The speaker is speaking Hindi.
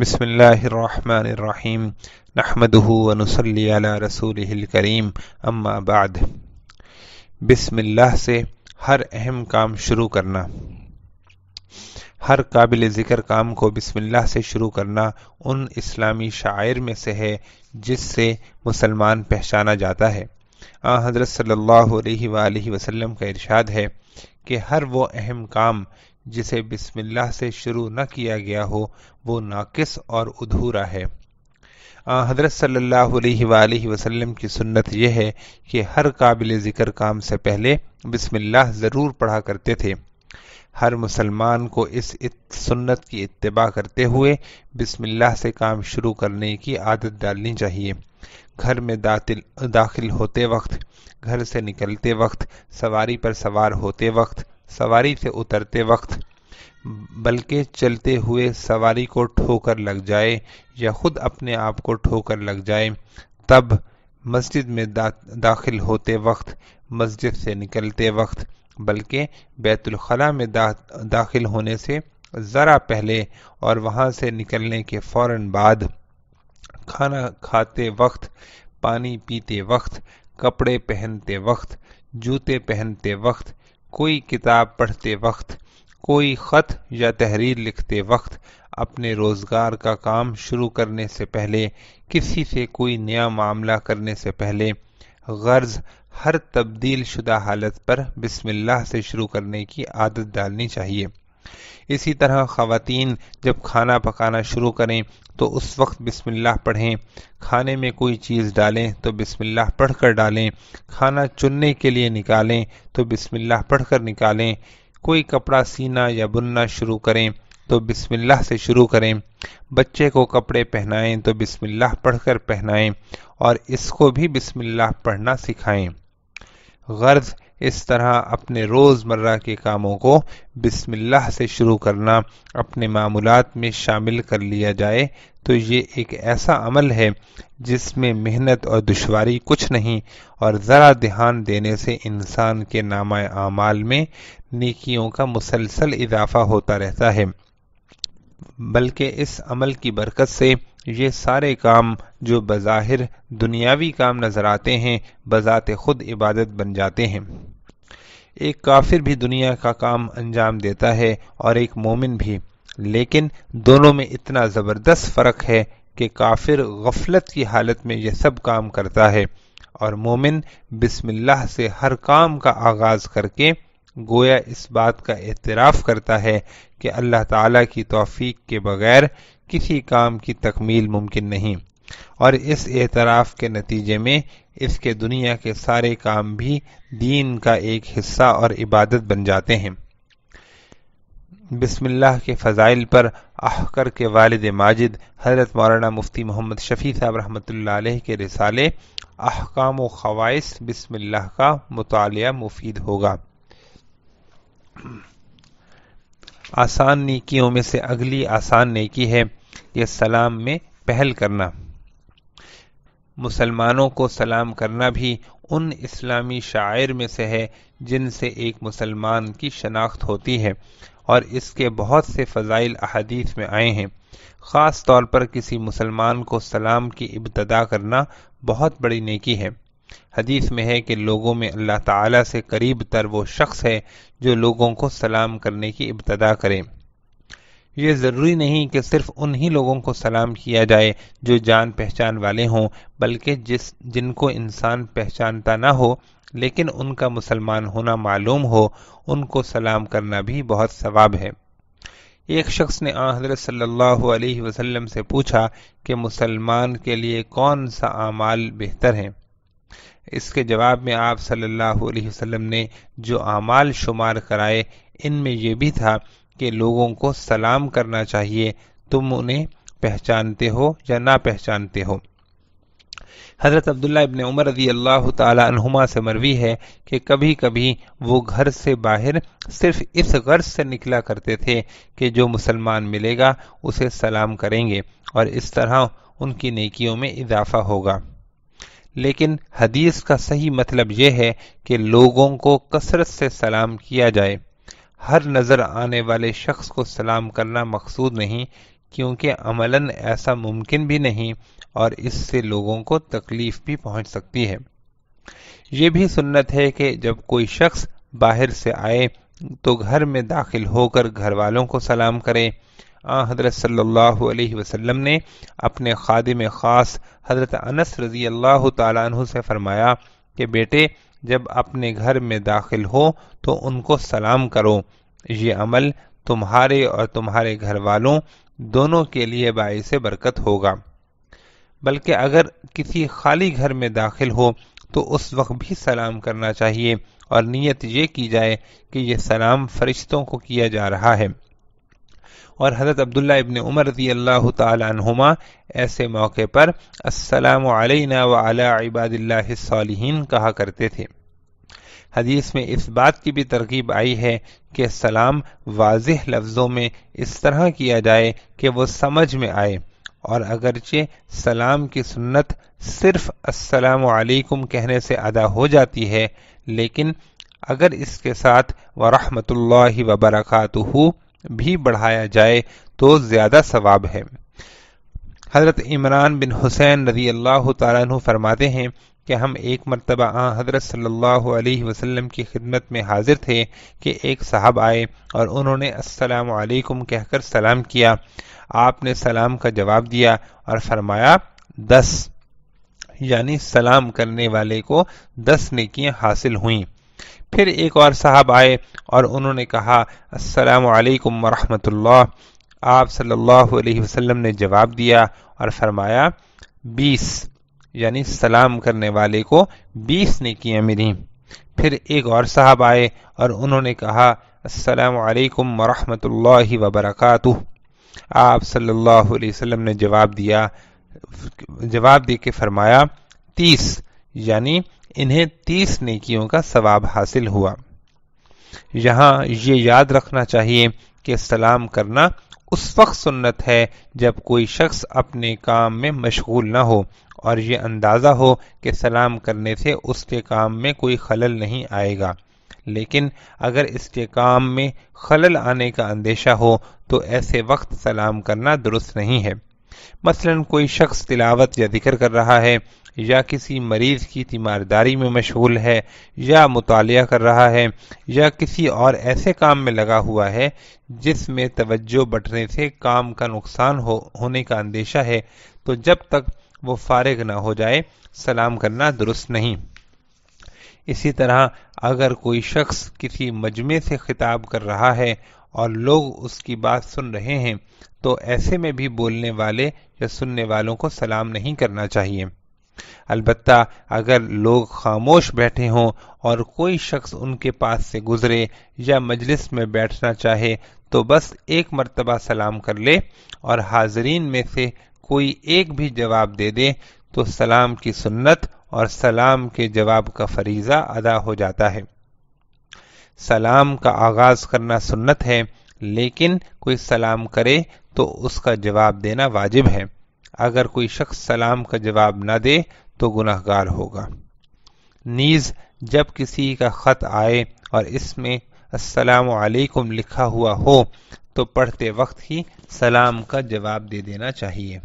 बिसमीम नहमदूनसली रसूलकरीम अम्मा बाद बिसमिल्लाह से हर अहम काम शुरू करना हर काबिल ज़िक्र काम को बिसमिल्लाह से शुरू करना उन इस्लामी शायर में से है जिससे मुसलमान पहचाना जाता है आ हज़रत सल्लल्लाहु अलैहि वसल्लम का इरशाद है कि हर वो अहम काम जिसे बिस्मिल्लाह से शुरू न किया गया हो वो नाकिस और अधूरा है हज़रत सल्लल्लाहु अलैहि वसल्लम की सुन्नत यह है कि हर काबिल ज़िक्र काम से पहले बिस्मिल्लाह ज़रूर पढ़ा करते थे हर मुसलमान को इस सुन्नत की इतबा करते हुए बिस्मिल्लाह से काम शुरू करने की आदत डालनी चाहिए घर में दातिल दाखिल होते वक्त घर से निकलते वक्त सवारी पर सवार होते वक्त सवारी से उतरते वक्त बल्कि चलते हुए सवारी को ठोकर लग जाए या खुद अपने आप को ठोकर लग जाए तब मस्जिद में दा, दाखिल होते वक्त मस्जिद से निकलते वक्त बल्कि बैतुलखला में दा, दाखिल होने से ज़रा पहले और वहाँ से निकलने के फ़ौर बाद खाना खाते वक्त पानी पीते वक्त कपड़े पहनते वक्त जूते पहनते वक्त कोई किताब पढ़ते वक्त कोई ख़त या तहरीर लिखते वक्त अपने रोज़गार का काम शुरू करने से पहले किसी से कोई नया मामला करने से पहले गर्ज हर तब्दील शुदा हालत पर बिस्मिल्लाह से शुरू करने की आदत डालनी चाहिए इसी तरह खातन जब खाना पकाना शुरू करें तो उस वक्त बिस्मिल्लाह पढ़ें खाने में कोई चीज़ डालें तो बिस्मिल्लाह पढ़कर डालें खाना चुनने के लिए निकालें तो बिस्मिल्लाह पढ़कर निकालें कोई कपड़ा सीना या बुनना शुरू करें तो बिस्मिल्लाह से शुरू करें बच्चे को कपड़े पहनाएं तो बिस्मिल्लाह पढ़कर पहनाएं और इसको भी बिस्मिल्लाह पढ़ना सिखाएं गर्ज इस तरह अपने रोज़मर्रा के कामों को बिस्मिल्लाह से शुरू करना अपने मामूलत में शामिल कर लिया जाए तो ये एक ऐसा अमल है जिसमें मेहनत और दुशारी कुछ नहीं और ज़रा ध्यान देने से इंसान के नाम आमाल में नेकियों का मुसलसल इजाफा होता रहता है बल्कि इस अमल की बरकत से ये सारे काम जो बज़ाहिर दुनियावी काम नज़र आते हैं बज़ात खुद इबादत बन जाते हैं एक काफिर भी दुनिया का काम अंजाम देता है और एक मोमिन भी लेकिन दोनों में इतना ज़बरदस्त फ़र्क है कि काफिर गफलत की हालत में यह सब काम करता है और मोमिन बिस्मिल्लाह से हर काम का आगाज़ करके गोया इस बात का एतराफ़ करता है कि अल्लाह ताला की तौफीक के बगैर किसी काम की तकमील मुमकिन नहीं और इस एतराफ़ के नतीजे में इसके दुनिया के सारे काम भी दीन का एक हिस्सा और इबादत बन जाते हैं बिस्मिल्लाह के फ़ज़ाइल पर आहकर के वालद माजिद हज़रत मौलाना मुफ्ती मोहम्मद शफ़ी साहब रहमत के रिसाले अहकाम ख़वाइस बिस्मिल्लाह का मताल मुफीद होगा आसान नेकियों में से अगली आसान नेकी है यह सलाम में पहल करना मुसलमानों को सलाम करना भी उन इस्लामी शायर में से है जिनसे एक मुसलमान की शनाख्त होती है और इसके बहुत से फ़जाइल अहदीस में आए हैं ख़ास तौर पर किसी मुसलमान को सलाम की इब्तदा करना बहुत बड़ी नेकी है हदीस में है कि लोगों में अल्लाह ताला से करीब तर वो शख्स है जो लोगों को सलाम करने की इब्तदा करें ये ज़रूरी नहीं कि सिर्फ उन्हीं लोगों को सलाम किया जाए जो जान पहचान वाले हों बल्कि जिस जिनको इंसान पहचानता ना हो लेकिन उनका मुसलमान होना मालूम हो उनको सलाम करना भी बहुत सवाब है एक शख्स ने हजरत सल्लल्लाहु अलैहि वसल्लम से पूछा कि मुसलमान के लिए कौन सा आमाल बेहतर है इसके जवाब में आप सल्लल्लाहु अलैहि वसल्लम ने जो आमाल शुमार कराए इनमें यह भी था के लोगों को सलाम करना चाहिए तुम उन्हें पहचानते हो या ना पहचानते हो हज़रत अब्दुल्ला इबन उमर रजी अल्लाह तुमा से मरवी है कि कभी कभी वो घर से बाहर सिर्फ इस गर्ज से निकला करते थे कि जो मुसलमान मिलेगा उसे सलाम करेंगे और इस तरह उनकी नेकियों में इजाफा होगा लेकिन हदीस का सही मतलब यह है कि लोगों को कसरत से सलाम किया जाए हर नज़र आने वाले शख्स को सलाम करना मकसूद नहीं क्योंकि अमलन ऐसा मुमकिन भी नहीं और इससे लोगों को तकलीफ भी पहुंच सकती है ये भी सुन्नत है कि जब कोई शख्स बाहर से आए तो घर में दाखिल होकर घर वालों को सलाम करे आ हज़रत सल्लल्लाहु अलैहि वसल्लम ने अपने खादिम ख़ास हज़रत अनस रज़ी अल्लाह तु से फ़रमाया कि बेटे जब अपने घर में दाखिल हो तो उनको सलाम करो ये अमल तुम्हारे और तुम्हारे घर वालों दोनों के लिए बायस बरकत होगा बल्कि अगर किसी खाली घर में दाखिल हो तो उस वक्त भी सलाम करना चाहिए और नीयत ये की जाए कि यह सलाम फरिश्तों को किया जा रहा है और हज़रत अब्दुल्ला इबन उमर रजी अल्लाह तुमा ऐसे मौके पर असलना वबादिल्ला सालहीन कहा करते थे हदीस में इस बात की भी तरकीब आई है कि सलाम वाज लफ्ज़ों में इस तरह किया जाए कि वो समझ में आए और अगरचे सलाम की सुन्नत सिर्फ असलकुम कहने से अदा हो जाती है लेकिन अगर इसके साथ वरहमतुल्लाहि वबरकातुहू भी बढ़ाया जाए तो ज़्यादा सवाब है हज़रत इमरान बिन हुसैन रजी अल्लाह तु फरमाते हैं कि हम एक मरतबा आ हज़रत सल्लल्लाहु अलैहि वसल्लम की खिदमत में हाजिर थे कि एक साहब आए और उन्होंने अस्सलाम वालेकुम कहकर सलाम किया आपने सलाम का जवाब दिया और फरमाया दस यानी सलाम करने वाले को दस नेकियां हासिल हुईं फिर एक और साहब आए और उन्होंने कहा असलकम वरहमतुल्लाह आप सल्लल्लाहु अलैहि वसल्लम ने जवाब दिया और फरमाया बीस यानी सलाम करने वाले को बीस ने किया मेरी फिर एक और साहब आए और उन्होंने कहा असलकम वरहमतुल्लाहि वबरकू आप सल्लल्लाहु अलैहि वसल्लम ने जवाब दिया जवाब दे के फरमाया तीस यानी इन्हें तीस नेकियों का सवाब हासिल हुआ यहाँ ये याद रखना चाहिए कि सलाम करना उस वक्त सुन्नत है जब कोई शख्स अपने काम में मशगूल ना हो और ये अंदाज़ा हो कि सलाम करने से उसके काम में कोई खलल नहीं आएगा लेकिन अगर इसके काम में खलल आने का अंदेशा हो तो ऐसे वक्त सलाम करना दुरुस्त नहीं है मसलन कोई शख्स तिलावत या जिक्र कर रहा है या किसी मरीज की तीमारदारी में मशगूल है या मुताल कर रहा है या किसी और ऐसे काम में लगा हुआ है जिसमें तवज्जो बटने से काम का नुकसान हो होने का अंदेशा है तो जब तक वो फारग ना हो जाए सलाम करना दुरुस्त नहीं इसी तरह अगर कोई शख्स किसी मजमे से खिताब कर रहा है और लोग उसकी बात सुन रहे हैं तो ऐसे में भी बोलने वाले या सुनने वालों को सलाम नहीं करना चाहिए अलबत् अगर लोग खामोश बैठे हों और कोई शख्स उनके पास से गुजरे या मजलिस में बैठना चाहे तो बस एक मरतबा सलाम कर ले और हाजरीन में से कोई एक भी जवाब दे दे तो सलाम की सुन्नत और सलाम के जवाब का फरीज़ा अदा हो जाता है सलाम का आगाज़ करना सुन्नत है लेकिन कोई सलाम करे तो उसका जवाब देना वाजिब है अगर कोई शख्स सलाम का जवाब न दे तो गुनाहगार होगा नीज जब किसी का ख़त आए और इसमें असलकुम लिखा हुआ हो तो पढ़ते वक्त ही सलाम का जवाब दे देना चाहिए